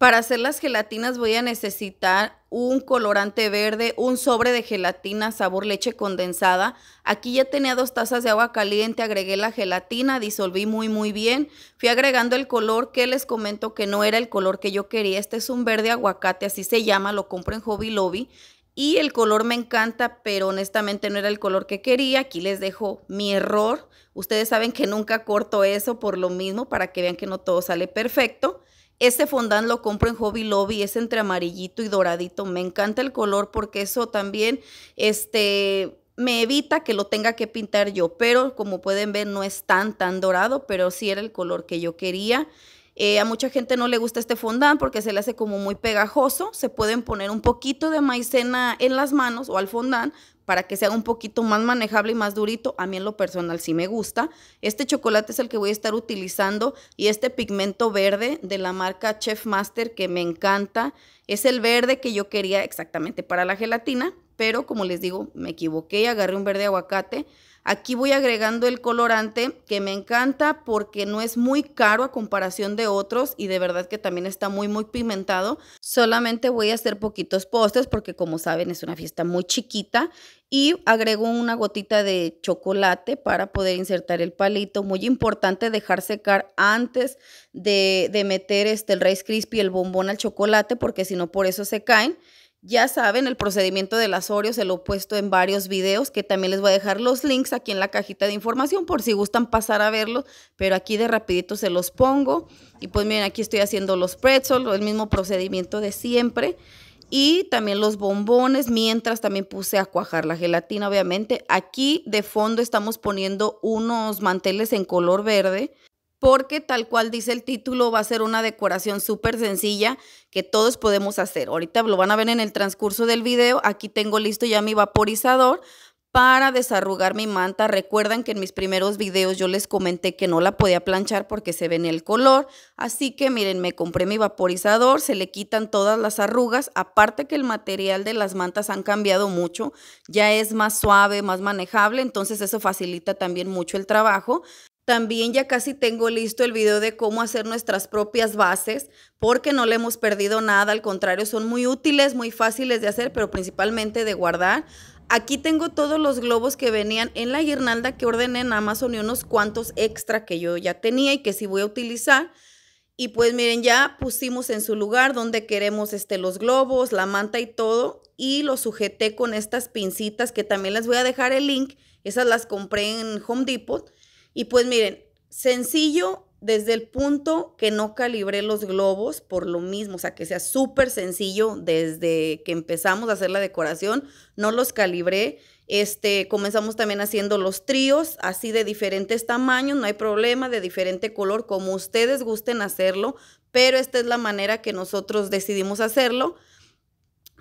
Para hacer las gelatinas voy a necesitar un colorante verde, un sobre de gelatina sabor leche condensada. Aquí ya tenía dos tazas de agua caliente, agregué la gelatina, disolví muy muy bien. Fui agregando el color que les comento que no era el color que yo quería. Este es un verde aguacate, así se llama, lo compro en Hobby Lobby. Y el color me encanta, pero honestamente no era el color que quería. Aquí les dejo mi error. Ustedes saben que nunca corto eso por lo mismo, para que vean que no todo sale perfecto. Este fondant lo compro en Hobby Lobby, es entre amarillito y doradito. Me encanta el color porque eso también este, me evita que lo tenga que pintar yo. Pero como pueden ver, no es tan, tan dorado, pero sí era el color que yo quería. Eh, a mucha gente no le gusta este fondant porque se le hace como muy pegajoso. Se pueden poner un poquito de maicena en las manos o al fondant para que sea un poquito más manejable y más durito. A mí en lo personal sí me gusta. Este chocolate es el que voy a estar utilizando y este pigmento verde de la marca Chef Master que me encanta. Es el verde que yo quería exactamente para la gelatina, pero como les digo, me equivoqué y agarré un verde aguacate. Aquí voy agregando el colorante que me encanta porque no es muy caro a comparación de otros y de verdad que también está muy muy pimentado. Solamente voy a hacer poquitos postres porque como saben es una fiesta muy chiquita y agrego una gotita de chocolate para poder insertar el palito. Muy importante dejar secar antes de, meter este, el Rice y el bombón al chocolate porque si no por eso se caen. Ya saben, el procedimiento del asorio se lo he puesto en varios videos que también les voy a dejar los links aquí en la cajita de información por si gustan pasar a verlos, pero aquí de rapidito se los pongo. Y pues miren, aquí estoy haciendo los pretzels, el mismo procedimiento de siempre. Y también los bombones, mientras también puse a cuajar la gelatina, obviamente. Aquí de fondo estamos poniendo unos manteles en color verde porque tal cual dice el título, va a ser una decoración súper sencilla que todos podemos hacer. Ahorita lo van a ver en el transcurso del video. Aquí tengo listo ya mi vaporizador para desarrugar mi manta. Recuerdan que en mis primeros videos yo les comenté que no la podía planchar porque se ven el color. Así que miren, me compré mi vaporizador, se le quitan todas las arrugas. Aparte que el material de las mantas han cambiado mucho, ya es más suave, más manejable, entonces eso facilita también mucho el trabajo. También ya casi tengo listo el video de cómo hacer nuestras propias bases, porque no le hemos perdido nada, al contrario, son muy útiles, muy fáciles de hacer, pero principalmente de guardar. Aquí tengo todos los globos que venían en la guirnalda que ordené en Amazon y unos cuantos extra que yo ya tenía y que sí voy a utilizar. Y pues miren, ya pusimos en su lugar donde queremos este, los globos, la manta y todo. Y lo sujeté con estas pincitas que también les voy a dejar el link. Esas las compré en Home Depot y pues miren, sencillo desde el punto que no calibré los globos por lo mismo, o sea, que sea súper sencillo desde que empezamos a hacer la decoración, no los calibré. Este, comenzamos también haciendo los tríos, así de diferentes tamaños, no hay problema, de diferente color, como ustedes gusten hacerlo, pero esta es la manera que nosotros decidimos hacerlo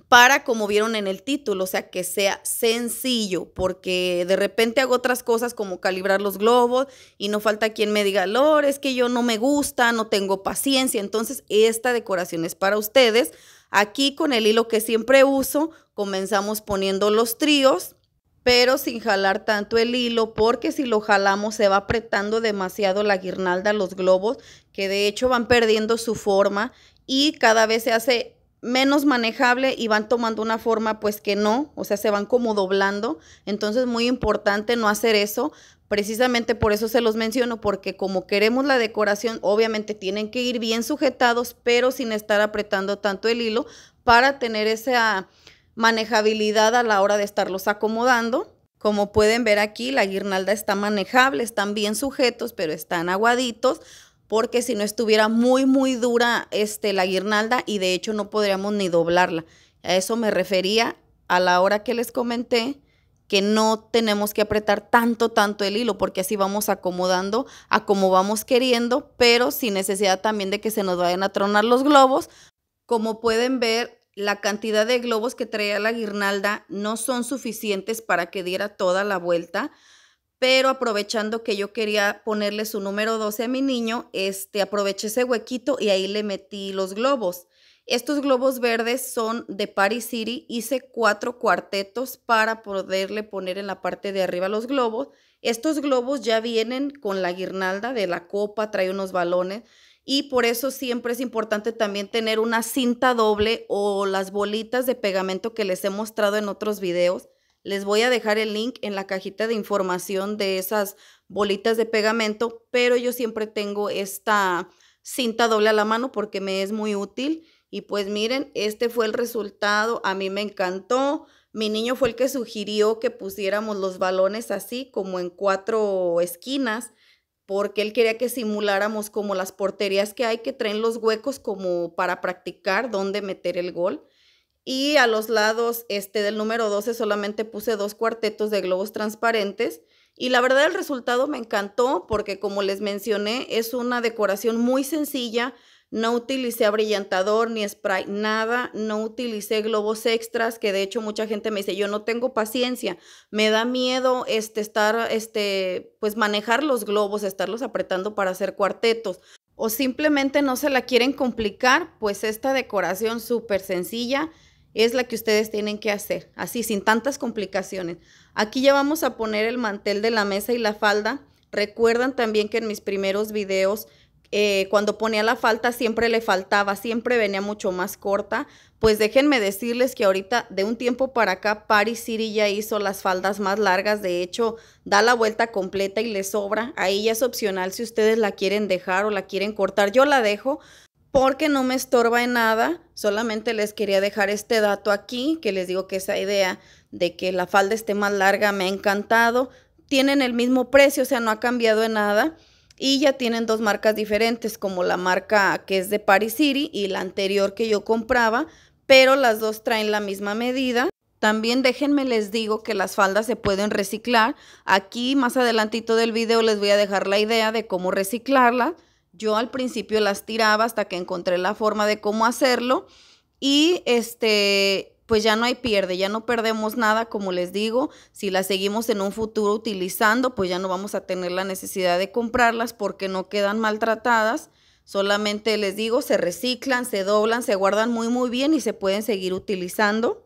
para, como vieron en el título, o sea, que sea sencillo, porque de repente hago otras cosas como calibrar los globos y no falta quien me diga, Lor, es que yo no me gusta, no tengo paciencia. Entonces, esta decoración es para ustedes. Aquí con el hilo que siempre uso, comenzamos poniendo los tríos, pero sin jalar tanto el hilo, porque si lo jalamos se va apretando demasiado la guirnalda, los globos, que de hecho van perdiendo su forma y cada vez se hace menos manejable y van tomando una forma pues que no, o sea, se van como doblando. Entonces, muy importante no hacer eso. Precisamente por eso se los menciono, porque como queremos la decoración, obviamente tienen que ir bien sujetados, pero sin estar apretando tanto el hilo para tener esa manejabilidad a la hora de estarlos acomodando. Como pueden ver aquí, la guirnalda está manejable, están bien sujetos, pero están aguaditos porque si no estuviera muy, muy dura este, la guirnalda y de hecho no podríamos ni doblarla. A eso me refería a la hora que les comenté que no tenemos que apretar tanto, tanto el hilo, porque así vamos acomodando a como vamos queriendo, pero sin necesidad también de que se nos vayan a tronar los globos. Como pueden ver, la cantidad de globos que traía la guirnalda no son suficientes para que diera toda la vuelta, pero aprovechando que yo quería ponerle su número 12 a mi niño, este, aproveché ese huequito y ahí le metí los globos. Estos globos verdes son de Paris City. Hice cuatro cuartetos para poderle poner en la parte de arriba los globos. Estos globos ya vienen con la guirnalda de la copa, trae unos balones. Y por eso siempre es importante también tener una cinta doble o las bolitas de pegamento que les he mostrado en otros videos les voy a dejar el link en la cajita de información de esas bolitas de pegamento, pero yo siempre tengo esta cinta doble a la mano porque me es muy útil. Y pues miren, este fue el resultado, a mí me encantó. Mi niño fue el que sugirió que pusiéramos los balones así, como en cuatro esquinas, porque él quería que simuláramos como las porterías que hay que traen los huecos como para practicar dónde meter el gol y a los lados este del número 12 solamente puse dos cuartetos de globos transparentes y la verdad el resultado me encantó porque como les mencioné es una decoración muy sencilla, no utilicé abrillantador ni spray, nada, no utilicé globos extras, que de hecho mucha gente me dice, yo no tengo paciencia, me da miedo este, estar, este, pues manejar los globos, estarlos apretando para hacer cuartetos. O simplemente no se la quieren complicar, pues esta decoración súper sencilla es la que ustedes tienen que hacer, así, sin tantas complicaciones. Aquí ya vamos a poner el mantel de la mesa y la falda. Recuerdan también que en mis primeros videos, eh, cuando ponía la falda siempre le faltaba, siempre venía mucho más corta. Pues déjenme decirles que ahorita, de un tiempo para acá, Paris City ya hizo las faldas más largas. De hecho, da la vuelta completa y le sobra. Ahí ya es opcional si ustedes la quieren dejar o la quieren cortar. Yo la dejo porque no me estorba en nada. Solamente les quería dejar este dato aquí, que les digo que esa idea de que la falda esté más larga me ha encantado. Tienen el mismo precio, o sea, no ha cambiado en nada. Y ya tienen dos marcas diferentes, como la marca que es de Paris City y la anterior que yo compraba, pero las dos traen la misma medida. También déjenme les digo que las faldas se pueden reciclar. Aquí más adelantito del video les voy a dejar la idea de cómo reciclarla yo al principio las tiraba hasta que encontré la forma de cómo hacerlo y este pues ya no hay pierde, ya no perdemos nada, como les digo, si las seguimos en un futuro utilizando, pues ya no vamos a tener la necesidad de comprarlas porque no quedan maltratadas, solamente les digo, se reciclan, se doblan, se guardan muy muy bien y se pueden seguir utilizando.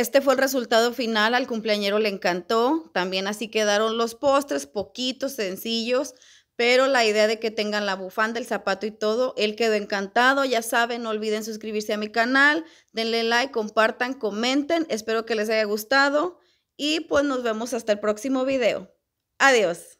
Este fue el resultado final, al cumpleañero le encantó, también así quedaron los postres, poquitos, sencillos, pero la idea de que tengan la bufanda, el zapato y todo, él quedó encantado, ya saben, no olviden suscribirse a mi canal, denle like, compartan, comenten, espero que les haya gustado y pues nos vemos hasta el próximo video. Adiós.